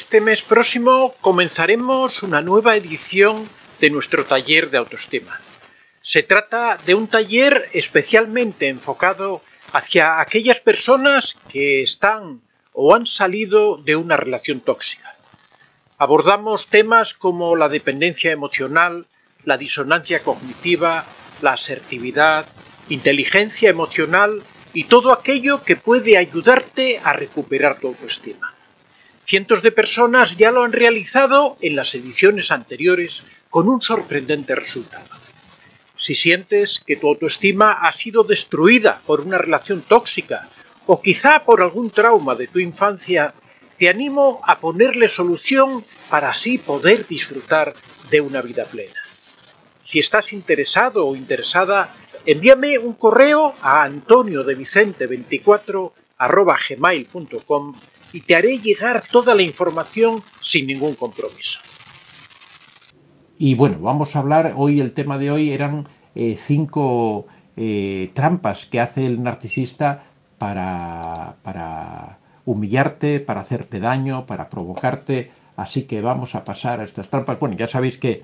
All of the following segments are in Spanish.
Este mes próximo comenzaremos una nueva edición de nuestro taller de autoestima. Se trata de un taller especialmente enfocado hacia aquellas personas que están o han salido de una relación tóxica. Abordamos temas como la dependencia emocional, la disonancia cognitiva, la asertividad, inteligencia emocional y todo aquello que puede ayudarte a recuperar tu autoestima. Cientos de personas ya lo han realizado en las ediciones anteriores con un sorprendente resultado. Si sientes que tu autoestima ha sido destruida por una relación tóxica o quizá por algún trauma de tu infancia, te animo a ponerle solución para así poder disfrutar de una vida plena. Si estás interesado o interesada, envíame un correo a antoniodevicente24 y te haré llegar toda la información sin ningún compromiso. Y bueno, vamos a hablar hoy, el tema de hoy eran eh, cinco eh, trampas que hace el narcisista para, humillarte, para hacerte daño, para provocarte. Así que vamos a pasar a estas trampas. Bueno, ya sabéis que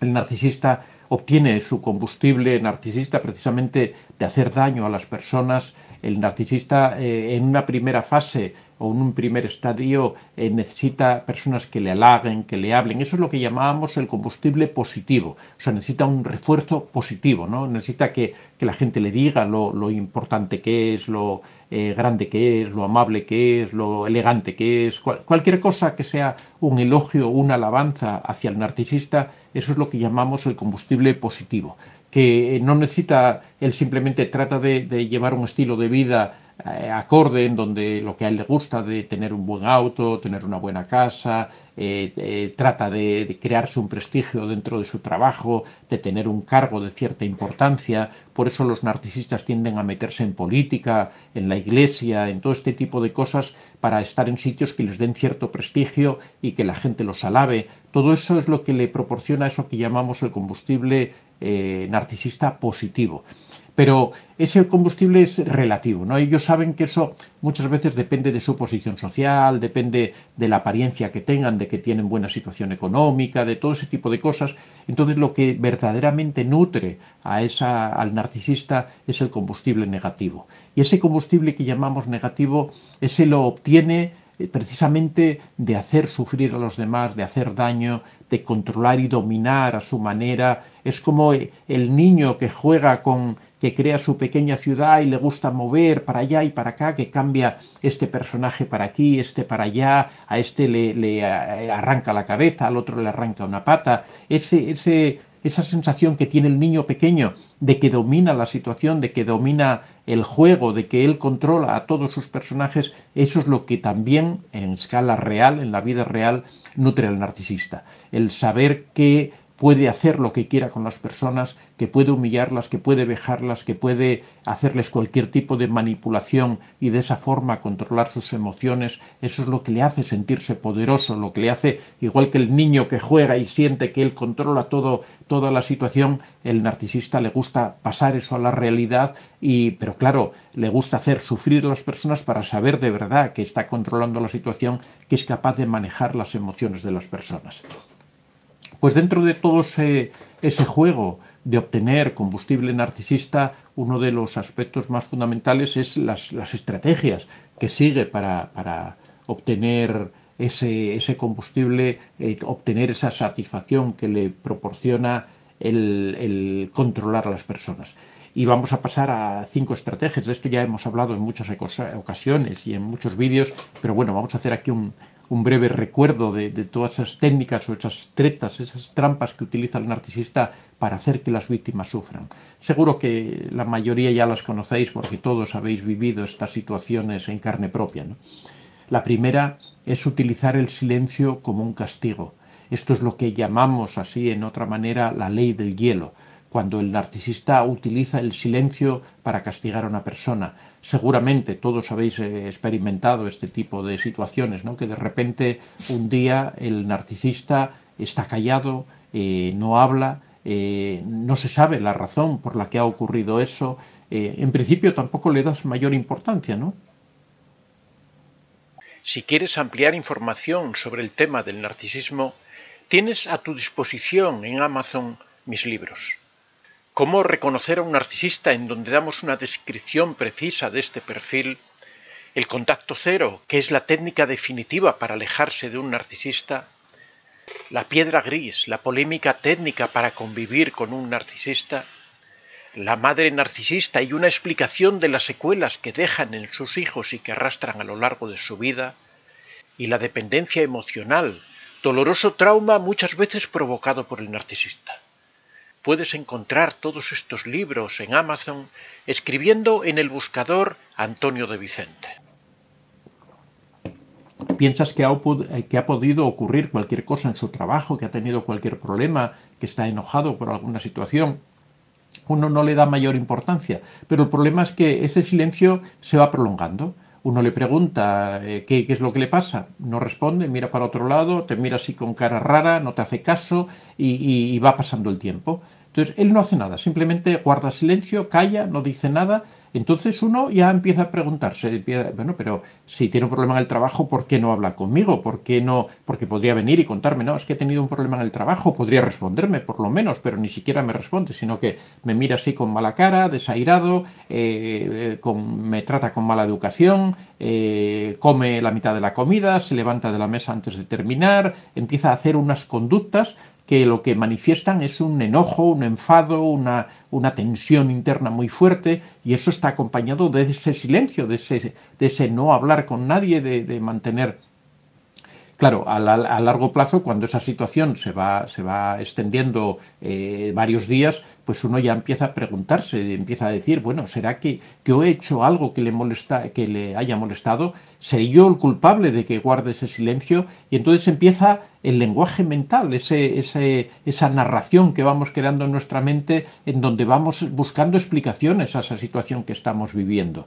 el narcisista obtiene su combustible narcisista precisamente de hacer daño a las personas. El narcisista eh, en una primera fase o en un primer estadio eh, necesita personas que le halaguen, que le hablen. Eso es lo que llamamos el combustible positivo. O sea, necesita un refuerzo positivo, ¿no? Necesita que, la gente le diga lo, importante que es, lo eh, grande que es, lo amable que es, lo elegante que es. cualquier cosa que sea un elogio una alabanza hacia el narcisista, eso es lo que llamamos el combustible positivo. Que eh, no necesita, él simplemente trata de, de llevar un estilo de vida eh, acorde en donde lo que a él le gusta de tener un buen auto, tener una buena casa, eh, eh, trata de, crearse un prestigio dentro de su trabajo, de tener un cargo de cierta importancia. Por eso los narcisistas tienden a meterse en política, en la iglesia, en todo este tipo de cosas para estar en sitios que les den cierto prestigio y que la gente los alabe. Todo eso es lo que le proporciona eso que llamamos el combustible narcisista positivo pero ese combustible es relativo, ¿no? Ellos saben que eso muchas veces depende de su posición social, depende de la apariencia que tengan, de que tienen buena situación económica, de todo ese tipo de cosas. Entonces lo que verdaderamente nutre a esa, al narcisista es el combustible negativo. Y ese combustible que llamamos negativo, ese lo obtiene eh, precisamente de hacer sufrir a los demás, de hacer daño, de controlar y dominar a su manera. Es como eh, el niño que juega con que crea su pequeña ciudad y le gusta mover para allá y para acá, que cambia este personaje para aquí, este para allá, a este le, eh, arranca la cabeza, al otro le arranca una pata. ese, esa sensación que tiene el niño pequeño de que domina la situación, de que domina el juego, de que él controla a todos sus personajes, eso es lo que también en escala real, en la vida real, nutre al narcisista. El saber que puede hacer lo que quiera con las personas, que puede humillarlas, que puede vejarlas, que puede hacerles cualquier tipo de manipulación y de esa forma controlar sus emociones, eso es lo que le hace sentirse poderoso, lo que le hace, igual que el niño que juega y siente que él controla todo, toda la situación, el narcisista le gusta pasar eso a la realidad y, pero claro, le gusta hacer sufrir a las personas para saber de verdad que está controlando la situación, que es capaz de manejar las emociones de las personas. Pues dentro de todo ese, juego de obtener combustible narcisista, uno de los aspectos más fundamentales es las, estrategias que sigue para, obtener ese, ese combustible, eh, obtener esa satisfacción que le proporciona el, el controlar a las personas. Y vamos a pasar a cinco estrategias. De esto ya hemos hablado en muchas ocasiones y en muchos vídeos, pero bueno, vamos a hacer aquí un, un breve recuerdo de, todas esas técnicas o esas tretas, esas trampas que utiliza el narcisista para hacer que las víctimas sufran. Seguro que la mayoría ya las conocéis porque todos habéis vivido estas situaciones en carne propia. La primera es utilizar el silencio como un castigo. Esto es lo que llamamos así en otra manera la ley del hielo cuando el narcisista utiliza el silencio para castigar a una persona. Seguramente todos habéis eh, experimentado este tipo de situaciones, que de repente un día el narcisista está callado, eh, no habla, eh, no se sabe la razón por la que ha ocurrido eso. en principio tampoco le das mayor importancia, ¿no? Si quieres ampliar información sobre el tema del narcisismo, tienes a tu disposición en Amazon mis libros cómo reconocer a un narcisista en donde damos una descripción precisa de este perfil, el contacto cero, que es la técnica definitiva para alejarse de un narcisista, la piedra gris, la polémica técnica para convivir con un narcisista, la madre narcisista y una explicación de las secuelas que dejan en sus hijos y que arrastran a lo largo de su vida, y la dependencia emocional, doloroso trauma muchas veces provocado por el narcisista. Puedes encontrar todos estos libros en Amazon escribiendo en el buscador Antonio de Vicente. ¿Piensas eh, que ha, podido ocurrir cualquier cosa en su trabajo, que ha tenido cualquier problema, que está enojado por alguna situación? Uno no le da mayor importancia, pero el problema es que ese silencio se va prolongando uno le pregunta eh, ¿qué, ¿qué, es lo que le pasa, no responde, mira para otro lado, te mira así con cara rara, no te hace caso y va pasando el tiempo. Entonces, él no hace nada, simplemente guarda silencio, calla, no dice nada. Entonces uno ya empieza a preguntarse, bueno, pero si tiene un problema en el trabajo, ¿por qué no habla conmigo? ¿Por qué no? Porque podría venir y contarme, no, es que he tenido un problema en el trabajo, podría responderme por lo menos, pero ni siquiera me responde, sino que me mira así con mala cara, desairado, eh, eh, me trata con mala educación, eh, come la mitad de la comida, se levanta de la mesa antes de terminar, empieza a hacer unas conductas que lo que manifiestan es un enojo, un enfado, una, una tensión interna muy fuerte y eso está acompañado de ese silencio, de ese, de no hablar con nadie, de, de mantener Claro, a, largo plazo, cuando esa situación se va, se va extendiendo eh, varios días, pues uno ya empieza a preguntarse, empieza a decir, bueno, ¿será que, que he hecho algo que le, molesta, que le haya molestado? ¿Seré yo el culpable de que guarde ese silencio? Y entonces empieza el lenguaje mental, ese, esa narración que vamos creando en nuestra mente, en donde vamos buscando explicaciones a esa situación que estamos viviendo.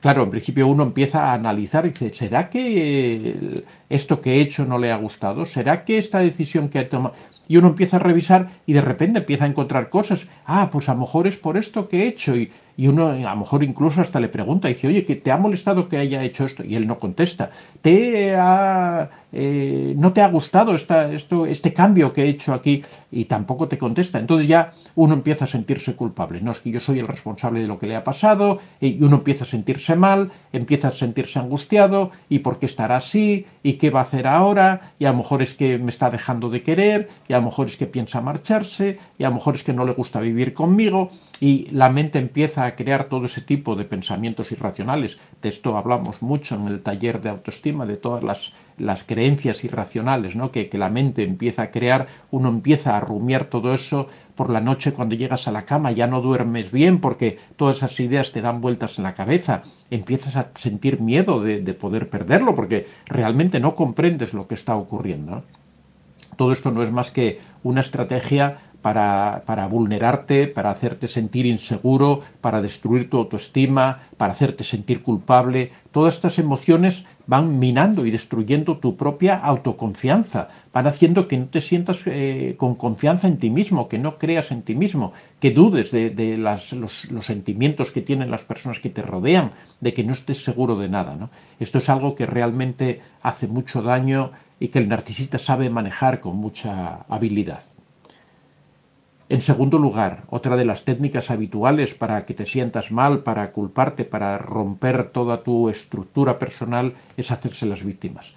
Claro, en principio uno empieza a analizar y dice, ¿será que esto que he hecho no le ha gustado? ¿Será que esta decisión que he tomado y uno empieza a revisar y de repente empieza a encontrar cosas. Ah, pues a lo mejor es por esto que he hecho. Y, uno eh, a lo mejor incluso hasta le pregunta, y dice, oye, que te ha molestado que haya hecho esto. Y él no contesta. ¿Te ha, eh, ¿No te ha gustado esta, esto, este cambio que he hecho aquí? Y tampoco te contesta. Entonces ya uno empieza a sentirse culpable. No es que yo soy el responsable de lo que le ha pasado. Eh, y uno empieza a sentirse mal, empieza a sentirse angustiado. ¿Y por qué estará así? ¿Y qué va a hacer ahora? Y a lo mejor es que me está dejando de querer lo mejor es que piensa marcharse, y a lo mejor es que no le gusta vivir conmigo, y la mente empieza a crear todo ese tipo de pensamientos irracionales. De esto hablamos mucho en el taller de autoestima, de todas las, creencias irracionales ¿no? que, la mente empieza a crear, uno empieza a rumiar todo eso por la noche cuando llegas a la cama, ya no duermes bien porque todas esas ideas te dan vueltas en la cabeza, empiezas a sentir miedo de, poder perderlo porque realmente no comprendes lo que está ocurriendo todo esto no es más que una estrategia para, vulnerarte, para hacerte sentir inseguro, para destruir tu autoestima, para hacerte sentir culpable. Todas estas emociones van minando y destruyendo tu propia autoconfianza, van haciendo que no te sientas eh, con confianza en ti mismo, que no creas en ti mismo, que dudes de, los, sentimientos que tienen las personas que te rodean, de que no estés seguro de nada. Esto es algo que realmente hace mucho daño y que el narcisista sabe manejar con mucha habilidad. En segundo lugar, otra de las técnicas habituales para que te sientas mal, para culparte, para romper toda tu estructura personal, es hacerse las víctimas.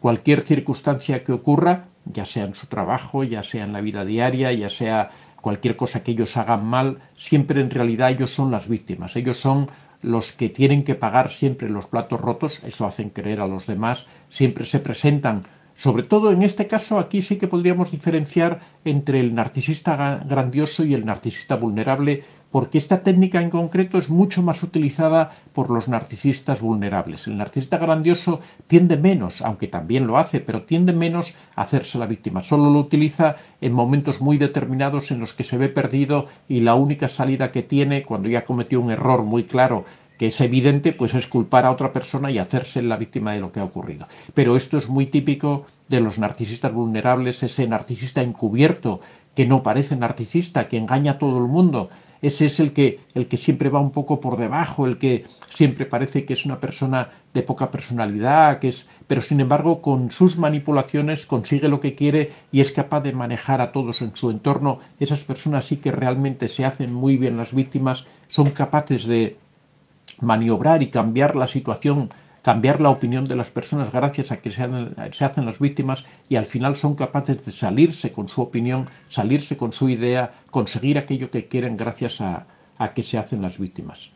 Cualquier circunstancia que ocurra, ya sea en su trabajo, ya sea en la vida diaria, ya sea cualquier cosa que ellos hagan mal, siempre en realidad ellos son las víctimas, ellos son los que tienen que pagar siempre los platos rotos, eso hacen creer a los demás, siempre se presentan sobre todo en este caso, aquí sí que podríamos diferenciar entre el narcisista grandioso y el narcisista vulnerable, porque esta técnica en concreto es mucho más utilizada por los narcisistas vulnerables. El narcisista grandioso tiende menos, aunque también lo hace, pero tiende menos a hacerse la víctima. Solo lo utiliza en momentos muy determinados en los que se ve perdido y la única salida que tiene cuando ya cometió un error muy claro que es evidente, pues es culpar a otra persona y hacerse la víctima de lo que ha ocurrido. Pero esto es muy típico de los narcisistas vulnerables, ese narcisista encubierto que no parece narcisista, que engaña a todo el mundo. Ese es el que, el que siempre va un poco por debajo, el que siempre parece que es una persona de poca personalidad, que es, pero sin embargo con sus manipulaciones consigue lo que quiere y es capaz de manejar a todos en su entorno. Esas personas sí que realmente se hacen muy bien las víctimas, son capaces de maniobrar y cambiar la situación, cambiar la opinión de las personas gracias a que se, hacen las víctimas y al final son capaces de salirse con su opinión, salirse con su idea, conseguir aquello que quieren gracias a, que se hacen las víctimas.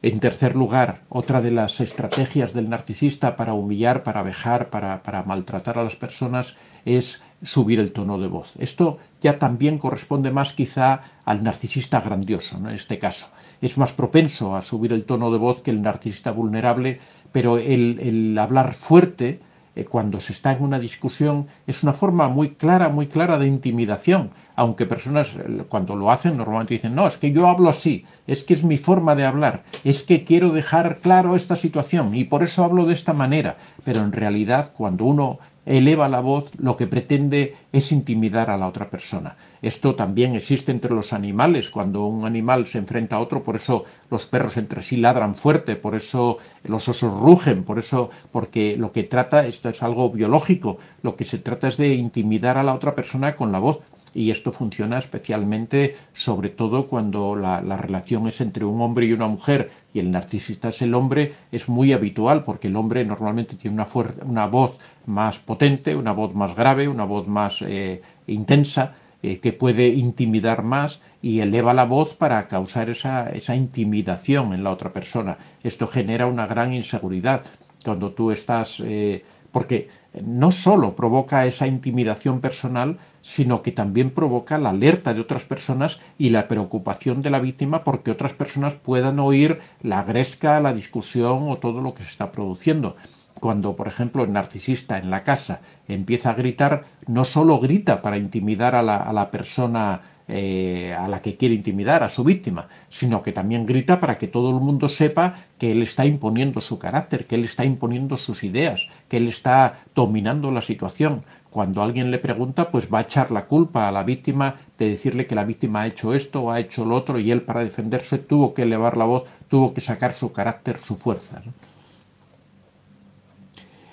En tercer lugar, otra de las estrategias del narcisista para humillar, para vejar, para, para, maltratar a las personas es subir el tono de voz. Esto ya también corresponde más quizá al narcisista grandioso, en este caso, es más propenso a subir el tono de voz que el narcisista vulnerable, pero el, hablar fuerte eh, cuando se está en una discusión es una forma muy clara, muy clara de intimidación, aunque personas eh, cuando lo hacen normalmente dicen, no, es que yo hablo así, es que es mi forma de hablar, es que quiero dejar claro esta situación y por eso hablo de esta manera, pero en realidad cuando uno eleva la voz, lo que pretende es intimidar a la otra persona. Esto también existe entre los animales, cuando un animal se enfrenta a otro, por eso los perros entre sí ladran fuerte, por eso los osos rugen, por eso, porque lo que trata, esto es algo biológico, lo que se trata es de intimidar a la otra persona con la voz. Y esto funciona especialmente, sobre todo cuando la, relación es entre un hombre y una mujer y el narcisista es el hombre, es muy habitual porque el hombre normalmente tiene una, una voz más potente, una voz más grave, una voz más eh, intensa, eh, que puede intimidar más y eleva la voz para causar esa, intimidación en la otra persona. Esto genera una gran inseguridad cuando tú estás... Eh, porque no solo provoca esa intimidación personal, sino que también provoca la alerta de otras personas y la preocupación de la víctima porque otras personas puedan oír la gresca, la discusión o todo lo que se está produciendo. Cuando, por ejemplo, el narcisista en la casa empieza a gritar, no solo grita para intimidar a la, a la persona eh, a la que quiere intimidar, a su víctima, sino que también grita para que todo el mundo sepa que él está imponiendo su carácter, que él está imponiendo sus ideas, que él está dominando la situación. Cuando alguien le pregunta, pues va a echar la culpa a la víctima de decirle que la víctima ha hecho esto o ha hecho lo otro y él para defenderse tuvo que elevar la voz, tuvo que sacar su carácter, su fuerza.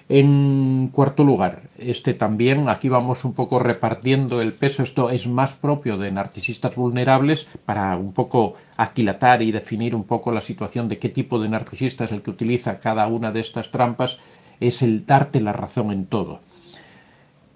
En cuarto lugar, este también, aquí vamos un poco repartiendo el peso, esto es más propio de narcisistas vulnerables para un poco aquilatar y definir un poco la situación de qué tipo de narcisista es el que utiliza cada una de estas trampas, es el darte la razón en todo.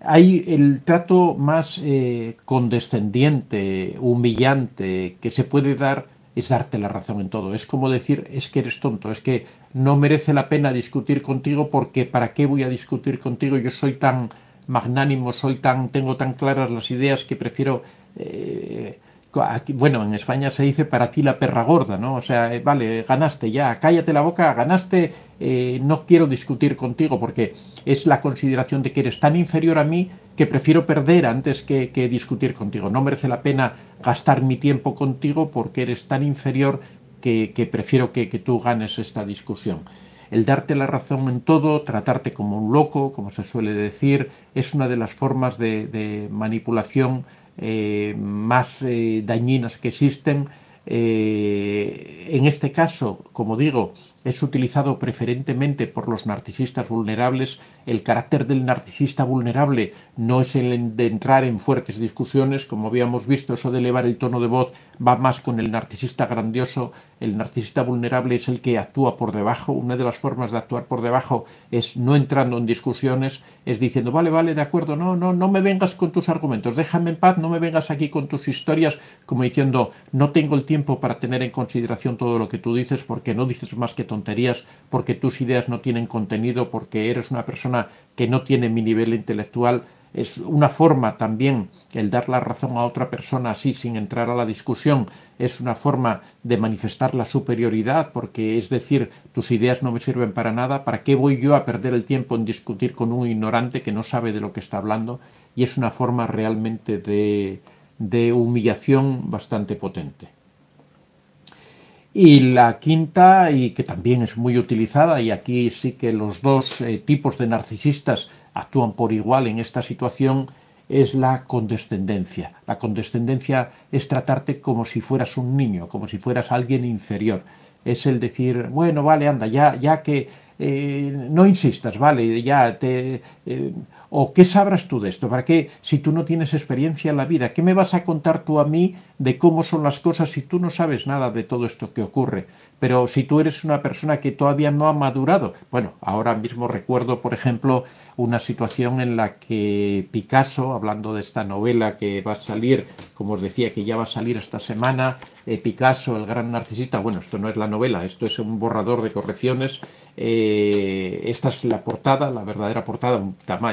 Hay el trato más eh, condescendiente, humillante que se puede dar es darte la razón en todo. Es como decir, es que eres tonto, es que no merece la pena discutir contigo porque ¿para qué voy a discutir contigo? Yo soy tan magnánimo, soy tan, tengo tan claras las ideas que prefiero... Eh, bueno, en España se dice para ti la perra gorda, ¿no? O sea, eh, vale, ganaste ya, cállate la boca, ganaste, eh, no quiero discutir contigo porque es la consideración de que eres tan inferior a mí que prefiero perder antes que, que discutir contigo. No merece la pena gastar mi tiempo contigo porque eres tan inferior que, prefiero que, tú ganes esta discusión. El darte la razón en todo, tratarte como un loco, como se suele decir, es una de las formas de, manipulación eh, más eh, dañinas que existen. Eh, en este caso, como digo, es utilizado preferentemente por los narcisistas vulnerables, el carácter del narcisista vulnerable no es el de entrar en fuertes discusiones, como habíamos visto, eso de elevar el tono de voz va más con el narcisista grandioso, el narcisista vulnerable es el que actúa por debajo, una de las formas de actuar por debajo es no entrando en discusiones, es diciendo, vale, vale, de acuerdo, no, no, no me vengas con tus argumentos, déjame en paz, no me vengas aquí con tus historias, como diciendo, no tengo el tiempo para tener en consideración todo lo que tú dices porque no dices más que tonterías, porque tus ideas no tienen contenido, porque eres una persona que no tiene mi nivel intelectual. Es una forma también el dar la razón a otra persona así sin entrar a la discusión. Es una forma de manifestar la superioridad porque es decir, tus ideas no me sirven para nada, ¿para qué voy yo a perder el tiempo en discutir con un ignorante que no sabe de lo que está hablando? Y es una forma realmente de, de humillación bastante potente. Y la quinta, y que también es muy utilizada, y aquí sí que los dos eh, tipos de narcisistas actúan por igual en esta situación, es la condescendencia. La condescendencia es tratarte como si fueras un niño, como si fueras alguien inferior. Es el decir, bueno, vale, anda, ya, ya que eh, no insistas, vale, ya te... Eh, ¿O qué sabrás tú de esto? ¿Para qué? Si tú no tienes experiencia en la vida, ¿qué me vas a contar tú a mí de cómo son las cosas si tú no sabes nada de todo esto que ocurre? Pero si tú eres una persona que todavía no ha madurado, bueno, ahora mismo recuerdo, por ejemplo, una situación en la que Picasso, hablando de esta novela que va a salir, como os decía, que ya va a salir esta semana, eh, Picasso, el gran narcisista, bueno, esto no es la novela, esto es un borrador de correcciones eh, esta es la portada, la verdadera portada.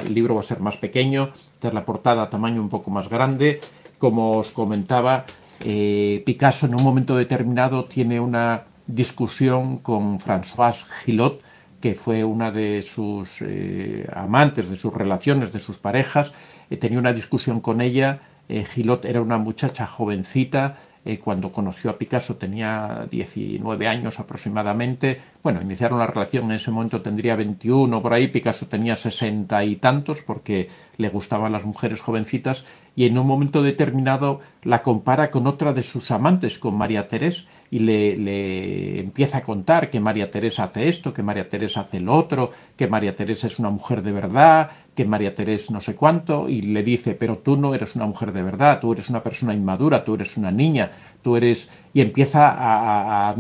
El libro va a ser más pequeño. Esta es la portada, a tamaño un poco más grande. Como os comentaba, eh, Picasso en un momento determinado tiene una discusión con Françoise Gilot, que fue una de sus eh, amantes, de sus relaciones, de sus parejas. tenía una discusión con ella. Gilot era una muchacha jovencita eh, cuando conoció a Picasso tenía 19 años aproximadamente, bueno, iniciaron la relación en ese momento tendría 21 por ahí, Picasso tenía 60 y tantos porque le gustaban las mujeres jovencitas y en un momento determinado la compara con otra de sus amantes, con María Teresa, y le, le empieza a contar que María Teresa hace esto, que María Teresa hace lo otro, que María Teresa es una mujer de verdad, que María Teresa no sé cuánto, y le dice, pero tú no eres una mujer de verdad, tú eres una persona inmadura, tú eres una niña, tú eres y empieza a, a, a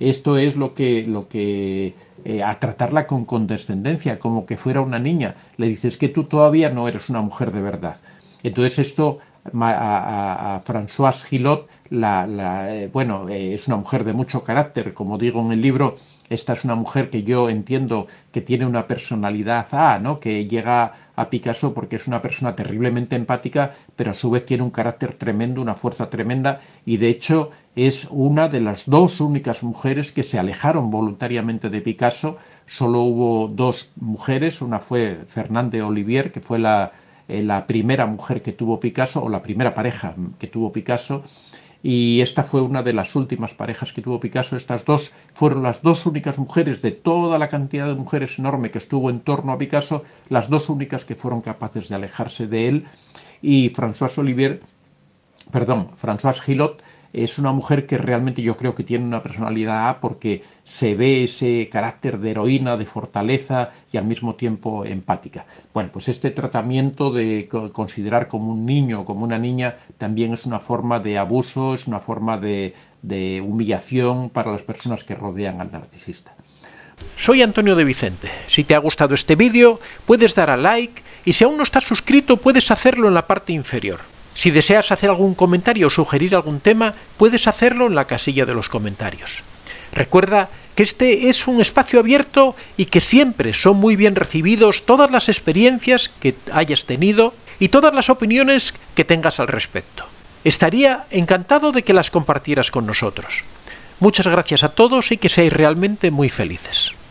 esto es lo que, lo que eh, a tratarla con condescendencia, como que fuera una niña. Le dices que tú todavía no eres una mujer de verdad. Entonces esto a, a, a la, eh, bueno, eh, es una mujer de mucho carácter, como digo en el libro, esta es una mujer que yo entiendo que tiene una personalidad A, ¿no? que llega a Picasso porque es una persona terriblemente empática, pero a su vez tiene un carácter tremendo, una fuerza tremenda, y de hecho es una de las dos únicas mujeres que se alejaron voluntariamente de Picasso. Solo hubo dos mujeres, una fue Fernande Olivier, que fue eh, la primera mujer que tuvo Picasso, o la primera pareja que tuvo Picasso, y esta fue una de las últimas parejas que tuvo Picasso. Estas dos fueron las dos únicas mujeres de toda la cantidad de mujeres enorme que estuvo en torno a Picasso, las dos únicas que fueron capaces de alejarse de él. Y François Olivier, perdón, François es una mujer que realmente yo creo que tiene una personalidad A porque se ve ese carácter de heroína, de fortaleza y al mismo tiempo empática. Bueno, pues este tratamiento de considerar como un niño o como una niña también es una forma de abuso, es una forma de, de humillación para las personas que rodean al narcisista. Soy Antonio de Vicente. Si te ha gustado este vídeo, puedes dar a like y si aún no estás suscrito, puedes hacerlo en la parte inferior. Si deseas hacer algún comentario o sugerir algún tema, puedes hacerlo en la casilla de los comentarios. Recuerda que este es un espacio abierto y que siempre son muy bien recibidos todas las experiencias que hayas tenido y todas las opiniones que tengas al respecto. Estaría encantado de que las compartieras con nosotros. Muchas gracias a todos y que seáis realmente muy felices.